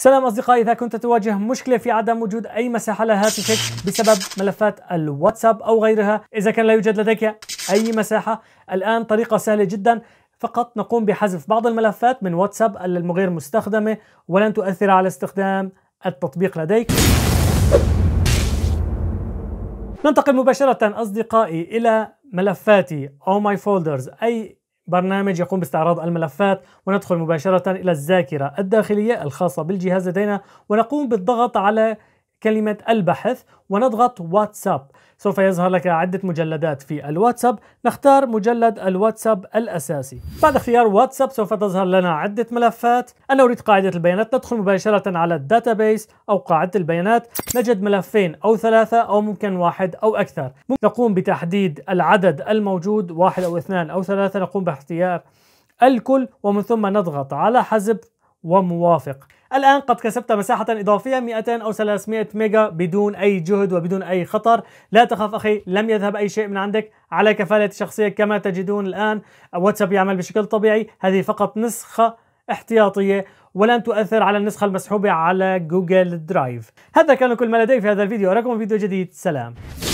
سلام أصدقائي إذا كنت تواجه مشكلة في عدم وجود أي مساحة لهاتفك بسبب ملفات الواتساب أو غيرها إذا كان لا يوجد لديك أي مساحة الآن طريقة سهلة جدا فقط نقوم بحذف بعض الملفات من واتساب الغير مستخدمة ولن تؤثر على استخدام التطبيق لديك ننتقل مباشرة أصدقائي إلى ملفاتي أو ماي فولدرز أي برنامج يقوم باستعراض الملفات وندخل مباشرة إلى الذاكرة الداخلية الخاصة بالجهاز لدينا ونقوم بالضغط على كلمة البحث ونضغط واتساب سوف يظهر لك عدة مجلدات في الواتساب نختار مجلد الواتساب الأساسي بعد اختيار واتساب سوف تظهر لنا عدة ملفات أنا أريد قاعدة البيانات ندخل مباشرة على الداتابيس أو قاعدة البيانات نجد ملفين أو ثلاثة أو ممكن واحد أو أكثر نقوم بتحديد العدد الموجود واحد أو اثنان أو ثلاثة نقوم باختيار الكل ومن ثم نضغط على حزب وموافق الآن قد كسبت مساحة إضافية 200 أو 300 ميجا بدون أي جهد وبدون أي خطر لا تخاف أخي لم يذهب أي شيء من عندك على كفالة شخصية كما تجدون الآن واتساب يعمل بشكل طبيعي هذه فقط نسخة احتياطية ولن تؤثر على النسخة المسحوبة على جوجل درايف هذا كان كل ما لدي في هذا الفيديو أراكم في فيديو جديد سلام